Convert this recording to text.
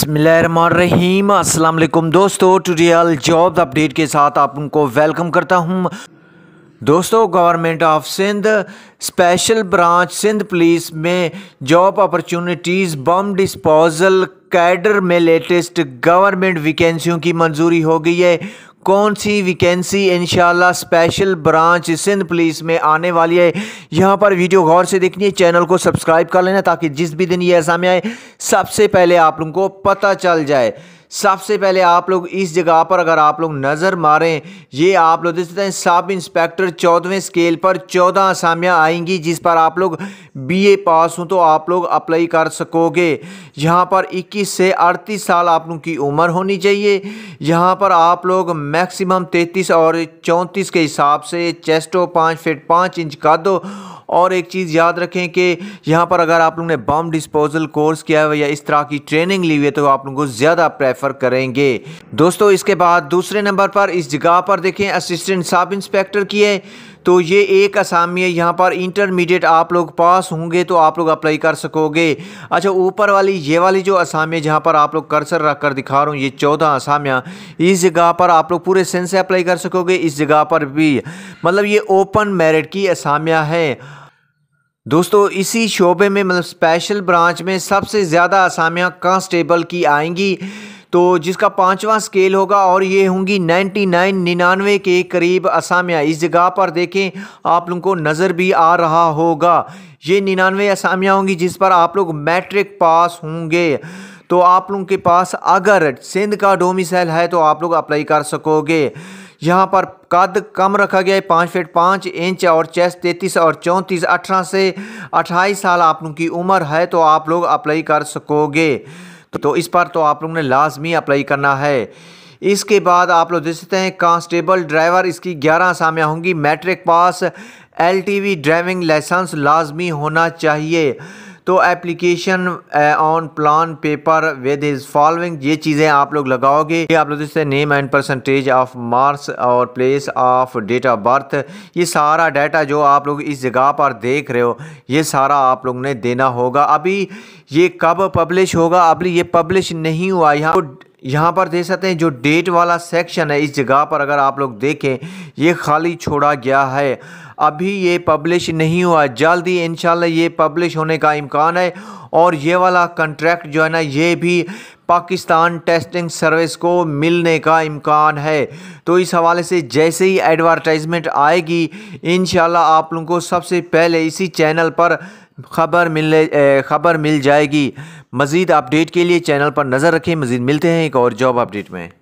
बसमीम असलम दोस्तों tutorial job update के साथ आप उनको वेलकम करता हूँ दोस्तों government of Sindh special branch Sindh police में job opportunities bomb disposal cadre में लेटेस्ट गवर्नमेंट वैकेंसियों की मंजूरी हो गई है कौन सी vacancy in special branch Sindh police में आने वाली है यहाँ पर वीडियो गौर से देखनी है चैनल को सब्सक्राइब कर लेना ताकि जिस भी दिन ये एग्ज़ाम आए सबसे पहले आप लोगों को पता चल जाए सबसे पहले आप लोग इस जगह पर अगर आप लोग नज़र मारें ये आप लोग देख सकते हैं सब इंस्पेक्टर चौदहवें स्केल पर चौदह आसामियाँ आएंगी जिस पर आप लोग ए पास हों तो आप लोग अप्लाई कर सकोगे यहाँ पर 21 से 38 साल आप लोग की उम्र होनी चाहिए यहाँ पर आप लोग मैक्सिमम 33 और 34 के हिसाब से चेस्टो पाँच फिट पाँच इंच का दो और एक चीज़ याद रखें कि यहाँ पर अगर आप लोगों ने बम डिस्पोजल कोर्स किया हुआ या इस तरह की ट्रेनिंग ली हुई है तो आप लोगों को ज़्यादा प्रेफर करेंगे दोस्तों इसके बाद दूसरे नंबर पर इस जगह पर देखें असिस्टेंट सब इंस्पेक्टर की है तो ये एक असामी है यहाँ पर इंटरमीडिएट आप लोग पास होंगे तो आप लोग अप्लाई कर सकोगे अच्छा ऊपर वाली ये वाली जो असामी है जहाँ पर आप लोग कर्सर रख कर दिखा रहा हूँ ये चौदह असामियाँ इस जगह पर आप लोग पूरे सेंस से अप्लाई कर सकोगे इस जगह पर भी मतलब ये ओपन मेरिट की असामियाँ हैं दोस्तों इसी शोबे में मतलब स्पेशल ब्रांच में सबसे ज़्यादा असामियाँ कांस्टेबल की आएंगी तो जिसका पांचवा स्केल होगा और ये होंगी 99 निन्यानवे के करीब असामियाँ इस जगह पर देखें आप लोगों को नज़र भी आ रहा होगा ये निन्यानवे असामियाँ होंगी जिस पर आप लोग मैट्रिक पास होंगे तो आप लोगों के पास अगर सिंध का डोमिसाइल है तो आप लोग अप्लाई कर सकोगे यहाँ पर कद कम रखा गया है पाँच फीट पाँच इंच और चेस्ट तैतीस और चौंतीस अठारह से अट्ठाईस साल आप लोग की उम्र है तो आप लोग अप्लाई कर सकोगे तो इस पर तो आप लोग ने लाजमी अप्लाई करना है इसके बाद आप लोग देख सकते हैं कांस्टेबल ड्राइवर इसकी ग्यारह सामियाँ होंगी matric pass LTV driving license लाजमी होना चाहिए तो application on plain paper with is following ये चीज़ें आप लोग लगाओगे आप लोग जिससे name and percentage of marks और place of date of birth ये सारा डाटा जो आप लोग इस जगह पर देख रहे हो ये सारा आप लोग ने देना होगा अभी ये कब पब्लिश होगा अभी ये पब्लिश नहीं हुआ यहाँ तो यहाँ पर देख सकते हैं जो डेट वाला सेक्शन है इस जगह पर अगर आप लोग देखें ये खाली छोड़ा गया है अभी ये पब्लिश नहीं हुआ जल्द ही इन ये पब्लिश होने का इम्कान है और ये वाला कंट्रैक्ट जो है ना ये भी पाकिस्तान टेस्टिंग सर्विस को मिलने का इम्कान है तो इस हवाले से जैसे ही एडवर्टाइजमेंट आएगी इन आप लोगों को सबसे पहले इसी चैनल पर खबर मिलने ख़बर मिल जाएगी मज़ीद अपडेट के लिए चैनल पर नज़र रखें मज़ीद मिलते हैं एक और जॉब अपडेट में